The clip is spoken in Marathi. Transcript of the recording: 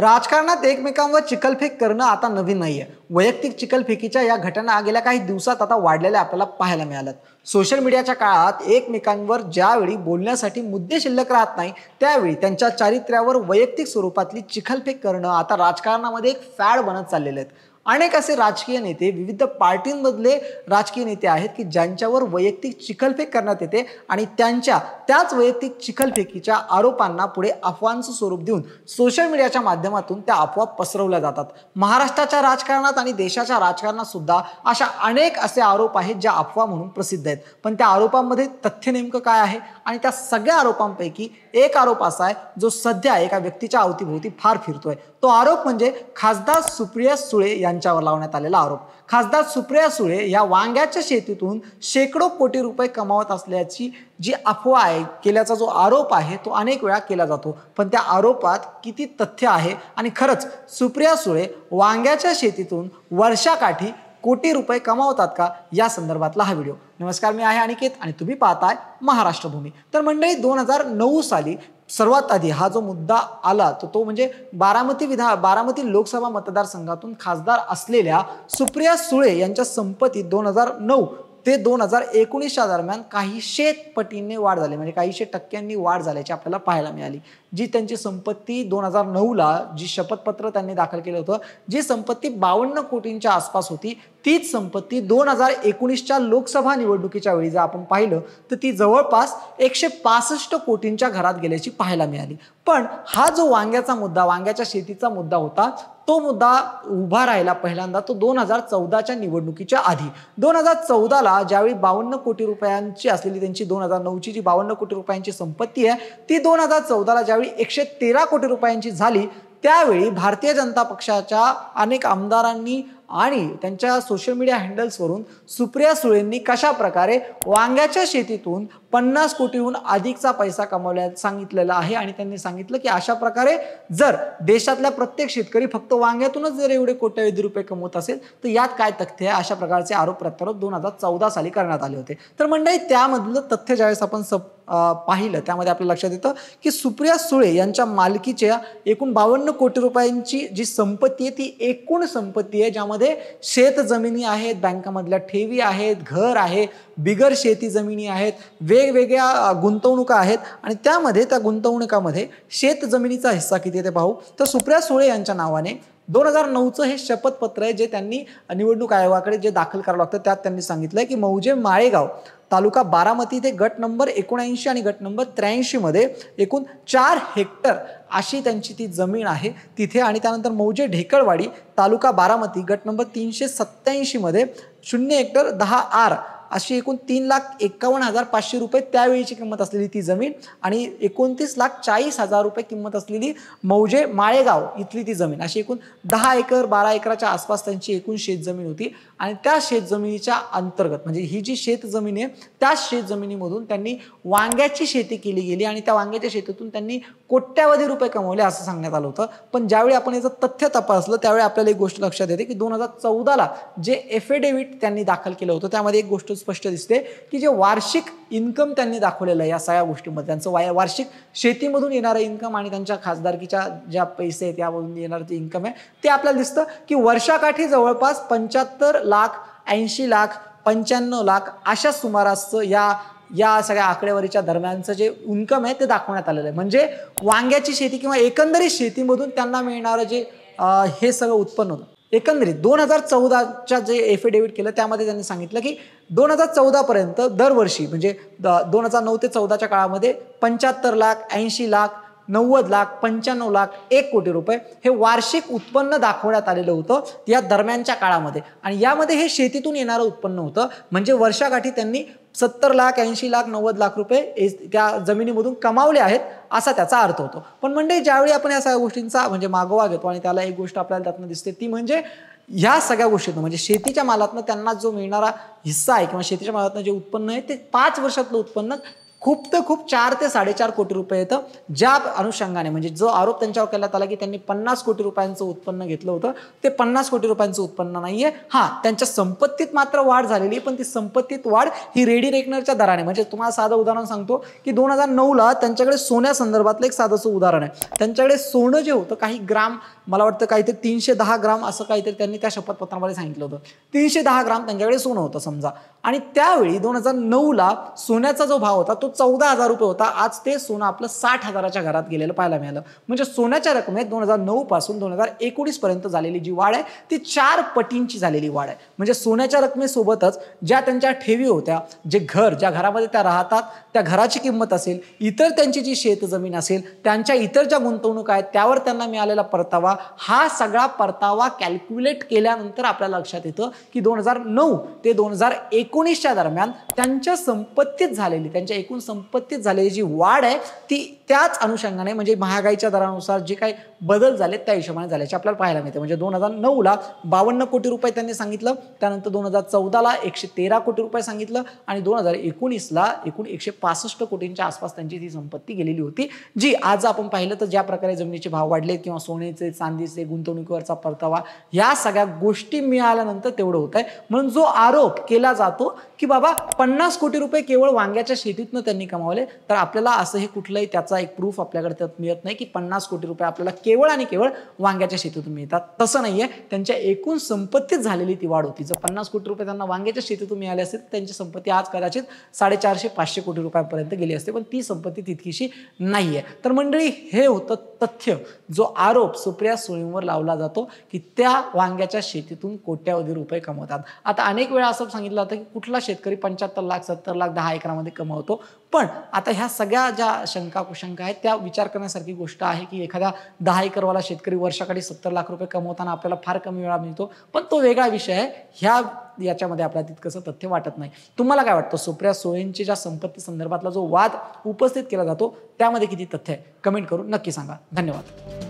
राजकारणात एकमेकांवर चिखलफेक करणं आता नवीन नाही आहे वैयक्तिक चिखलफेकीच्या या घटना गेल्या काही दिवसात आता वाढलेल्या आपल्याला पाहायला मिळाल्यात सोशल मीडियाच्या काळात एकमेकांवर ज्यावेळी बोलण्यासाठी मुद्दे शिल्लक राहत नाही त्यावेळी त्यांच्या चारित्र्यावर वैयक्तिक स्वरूपातली चिखलफेक करणं आता राजकारणामध्ये एक फॅड बनत चाललेले आहेत अनेक असे राजकीय नेते विविध पार्टींमधले राजकीय नेते आहेत की ज्यांच्यावर वैयक्तिक चिखलफेक करण्यात येते आणि त्यांच्या त्याच वैयक्तिक चिखलफेकीच्या आरोपांना पुढे अफवांचं स्वरूप देऊन सोशल मीडियाच्या माध्यमातून त्या अफवा पसरवल्या जातात महाराष्ट्राच्या राजकारणात आणि देशाच्या राजकारणात सुद्धा अशा अनेक असे आरोप आहेत ज्या अफवा म्हणून प्रसिद्ध आहेत पण त्या आरोपांमध्ये तथ्य नेमकं काय आहे आणि त्या सगळ्या आरोपांपैकी एक आरोप असा आहे जो सध्या एका व्यक्तीच्या अवतीभोवती फार फिरतोय तो आरोप म्हणजे खासदार सुप्रिया सुळे यांच्यावर लावण्यात आलेला आरोप खासदार सुप्रिया सुळे या वांग्याच्या शेतीतून शेकडो कोटी रुपये कमावत असल्याची जी अफवा आहे केल्याचा जो आरोप आहे तो अनेक वेळा केला जातो पण त्या आरोपात किती तथ्य आहे आणि खरंच सुप्रिया सुळे वांग्याच्या शेतीतून वर्षाकाठी कोटी रुपये कमावतात का या संदर्भातला हा व्हिडिओ नमस्कार मी आहे अनिकेत आणि तुम्ही पाहताय महाराष्ट्रभूमी तर मंडळी दोन हजार नऊ साली सर्वात आधी हा जो मुद्दा आला तो तो म्हणजे बारामती विधा बारामती लोकसभा मतदारसंघातून खासदार असलेल्या सुप्रिया सुळे यांच्या संपत्ती दोन हजार नऊ ते दोन हजार एकोणीसच्या दरम्यान काहीशे पटींनी वाढ झाली म्हणजे काहीशे टक्क्यांनी वाढ झाल्याची आपल्याला पाहायला मिळाली जी त्यांची संपत्ती दोन हजार नऊला जी शपथपत्र त्यांनी दाखल केलं होतं जी संपत्ती बावन्न कोटींच्या आसपास होती तीच संपत्ती दोन हजार एकोणीसच्या लोकसभा निवडणुकीच्या वेळी जर आपण पाहिलं तर ती जवळपास एकशे पासष्ट कोटींच्या घरात गेल्याची पाहायला मिळाली पण हा जो वांग्याचा मुद्दा वांग्याच्या शेतीचा मुद्दा होता तो मुद्दा उभा राहिला पहिल्यांदा तो दोन हजार चौदाच्या निवडणुकीच्या आधी दोन हजार चौदाला ज्यावेळी बावन्न कोटी रुपयांची असलेली त्यांची दोन हजार नऊची जी बावन्न कोटी रुपयांची संपत्ती आहे ती दोन हजार चौदाला ज्यावेळी एकशे तेरा कोटी रुपयांची झाली त्यावेळी भारतीय जनता पक्षाच्या अनेक आमदारांनी आणि त्यांच्या सोशल मीडिया हँडल्सवरून सुप्रिया सुळेंनी कशा प्रकारे वांग्याच्या शेतीतून पन्नास कोटीहून अधिकचा पैसा कमवल्या सांगितलेला आहे आणि त्यांनी सांगितलं की अशा प्रकारे जर देशातल्या प्रत्येक शेतकरी फक्त वांग्यातूनच जर एवढे कोट्यावधी रुपये कमवत असेल तर यात काय तथ्य आहे अशा प्रकारचे आरोप प्रत्यारोप दोन हजार चौदा साली करण्यात आले होते तर मंडळी त्यामधलं तथ्य ज्यावेळेस आपण सप पाहिलं त्यामध्ये आपल्या लक्षात येतं की सुप्रिया सुळे यांच्या मालकीच्या एकूण बावन्न कोटी रुपयांची जी संपत्ती आहे ती एकूण संपत्ती आहे ज्यामध्ये शेत जमिनी आहेत बँकामधल्या ठेवी आहेत घर आहे बिगर शेती जमिनी आहेत वेगवेगळ्या गुंतवणुका आहेत आणि त्यामध्ये त्या गुंतवणुकामध्ये शेत जमिनीचा हिस्सा किती ते पाहू तर सुप्रिया सुळे यांच्या नावाने दोन हजार नऊचं हे शपथपत्र आहे जे त्यांनी निवडणूक आयोगाकडे जे दाखल करावं लागतं त्यात त्यांनी सांगितलं की मौजे माळेगाव तालुका बारामती ते गट नंबर एकोणऐंशी आणि गट नंबर त्र्याऐंशीमध्ये एकूण चार हेक्टर अशी त्यांची ती जमीन आहे तिथे आणि त्यानंतर मौजे ढेकळवाडी तालुका बारामती गट नंबर तीनशे सत्त्याऐंशीमध्ये शून्य हेक्टर दहा आर अशी एकूण तीन लाख एक्कावन्न हजार पाचशे रुपये त्यावेळीची किंमत असलेली ती जमीन आणि एकोणतीस लाख चाळीस हजार रुपये किंमत असलेली मौजे माळेगाव इथली ती जमीन अशी एकूण दहा एकर बारा एकराच्या आसपास त्यांची एकूण शेतजमीन होती आणि त्या शेतजमिनीच्या अंतर्गत म्हणजे ही जी शेतजमीन आहे त्या शेतजमिनीमधून त्यांनी वांग्याची शेती केली गेली आणि त्या वांग्याच्या शेतीतून त्यांनी कोट्यावधी रुपये कमवले असं सांगण्यात आलं होतं पण ज्यावेळी आपण याचं तथ्य तपासलं त्यावेळी आपल्याला एक गोष्ट लक्षात येते की दोन हजार चौदाला जे एफिडेव्हिट त्यांनी दाखल केलं होतं त्यामध्ये एक गोष्ट स्पष्ट दिसते की जे वार्षिक इन्कम त्यांनी दाखवलेलं आहे या सगळ्या गोष्टीमध्ये त्यांचं वाय वार्षिक शेतीमधून येणारं इन्कम आणि त्यांच्या खासदारकीच्या ज्या पैसे आहेत त्यामधून येणारं जे इन्कम आहे ते आपल्याला दिसतं की वर्षाकाठी जवळपास पंच्याहत्तर लाख ऐंशी लाख पंच्याण्णव लाख अशा सुमारासचं या या सगळ्या आकडेवारीच्या दरम्यानचं जे इन्कम आहे ते दाखवण्यात आलेलं आहे म्हणजे वांग्याची शेती किंवा एकंदरीत शेतीमधून त्यांना मिळणारं जे हे सगळं उत्पन्न होतं एकंदरीत दोन हजार चौदाच्या जे एफिडेव्हिट केलं त्यामध्ये त्यांनी सांगितलं की दोन हजार चौदापर्यंत दरवर्षी म्हणजे द दोन हजार नऊ ते चौदाच्या काळामध्ये पंच्याहत्तर लाख ऐंशी लाख नव्वद लाख पंच्याण्णव लाख एक कोटी रुपये हे वार्षिक उत्पन्न दाखवण्यात आलेलं होतं या दरम्यानच्या काळामध्ये आणि यामध्ये हे शेतीतून येणारं उत्पन्न होतं म्हणजे वर्षाकाठी त्यांनी सत्तर लाख ऐंशी लाख नव्वद लाख रुपये त्या जमिनीमधून कमावले आहेत असा त्याचा अर्थ होतो पण म्हणजे ज्यावेळी आपण या सगळ्या गोष्टींचा म्हणजे मागोवा घेतो आणि त्याला एक गोष्ट आपल्याला त्यातनं दिसते ती म्हणजे ह्या सगळ्या गोष्टीतनं म्हणजे शेतीच्या मालातनं त्यांना जो मिळणारा हिस्सा आहे किंवा शेतीच्या मालातनं जे उत्पन्न आहे ते पाच वर्षातलं उत्पन्न खूप तर खूप चार ते साडेचार कोटी रुपये येतं ज्या अनुषंगाने म्हणजे जो आरोप त्यांच्यावर करण्यात आला की त्यांनी पन्नास कोटी रुपयांचं उत्पन्न घेतलं होतं ते पन्नास कोटी रुपयांचं उत्पन्न नाहीये हां त्यांच्या संपत्तीत मात्र वाढ झालेली पण ती संपत्तीत वाढ ही रेडी रेकनरच्या दराने म्हणजे तुम्हाला साधं उदाहरण सांगतो की दोन हजार नऊला त्यांच्याकडे सोन्यासंदर्भातलं एक साधंसं उदाहरण आहे त्यांच्याकडे सोनं जे होतं काही ग्राम मला वाटतं काहीतरी तीनशे दहा ग्राम असं काहीतरी त्यांनी त्या शपथपत्रामध्ये सांगितलं होतं तीनशे दहा ग्राम त्यांच्याकडे सोनं होतं समजा आणि त्यावेळी दोन हजार नऊला सोन्याचा जो भाव होता तो चौदा हजार रुपये होता आज ते सोनं आपलं साठ हजाराच्या घरात गेलेलं पाहायला मिळालं म्हणजे सोन्याच्या रकमेत दोन हजार नऊ पासून दोन हजार एकोणीस पर्यंत झालेली जी वाढ आहे ती चार पटींची झालेली वाढ आहे म्हणजे सोन्याच्या रकमेसोबतच ज्या त्यांच्या ठेवी होत्या जे घर ज्या घरामध्ये त्या राहतात त्या घराची किंमत असेल इतर त्यांची जी शेतजमीन असेल त्यांच्या इतर ज्या गुंतवणूक आहेत त्यावर त्यांना मिळालेला परतावा हा सगळा परतावा कॅल्क्युलेट केल्यानंतर आपल्याला लक्षात येतं की दोन हजार नऊ ते दोन हजार एकोणीसच्या दरम्यान त्यांच्या संपत्तीत झालेली त्यांच्या एकूण एकूण संपत्तीत झालेली जी वाढ आहे ती त्याच अनुषंगाने म्हणजे महागाईच्या दरानुसार जे काही बदल झाले त्या हिशोबाने झाल्याचे आपल्याला पाहायला मिळते म्हणजे दोन हजार नऊला बावन्न कोटी रुपये त्यांनी सांगितलं त्यानंतर दोन हजार चौदाला एकशे तेरा कोटी रुपये सांगितलं आणि दोन हजार एकोणीसला एकूण एकशे पासष्ट कोटींच्या आसपास त्यांची ती संपत्ती गेलेली होती जी आज आपण पाहिलं तर ज्या प्रकारे जमिनीचे भाव वाढले किंवा सोन्याचे चांदीचे गुंतवणुकीवरचा परतावा ह्या सगळ्या गोष्टी मिळाल्यानंतर तेवढं होत म्हणून जो आरोप केला जातो की बाबा पन्नास कोटी रुपये केवळ वांग्याच्या शेतीतनं त्यांनी कमावले तर आपल्याला असं हे कुठलंही त्याचा एक प्रूफ आपल्याकडे त्यात मिळत नाही की पन्नास कोटी रुपये आपल्याला केवळ आणि केवळ वांग्याच्या शेतीतून मिळतात तसं नाही आहे त्यांच्या एकूण संपत्तीत झालेली ती वाढ होती जर पन्नास कोटी रुपये त्यांना वांग्याच्या शेतीतून मिळाले असते त्यांची संपत्ती आज कदाचित साडेचारशे पाचशे कोटी रुपयापर्यंत गेली असते पण ती संपत्ती तितकीशी नाही आहे तर मंडळी हे होतं तथ्य जो आरोप सुप्रिया सोयींवर लावला जातो की त्या वांग्याच्या शेतीतून कोट्यावधी रुपये कमवतात आता अनेक वेळा असं सांगितलं जातं की कुठला शेतकरी पंच्याहत्तर लाख सत्तर लाख दहा एकरामध्ये कमवतो पण आता ह्या सगळ्या ज्या शंका कुशंका आहेत त्या विचार करण्यासारखी गोष्ट आहे की एखादा दहा एकरवाला शेतकरी वर्षाकडे सत्तर लाख रुपये कमवताना आपल्याला फार कमी वेळा मिळतो पण तो वेगळा विषय आहे ह्या याच्यामध्ये आपल्याला तितकंसं तथ्य वाटत नाही तुम्हाला काय वाटतं सुप्रिया सोयेंची ज्या संपत्ती संदर्भातला जो वाद उपस्थित केला जातो त्यामध्ये किती तथ्य आहे कमेंट करून नक्की सांगा धन्यवाद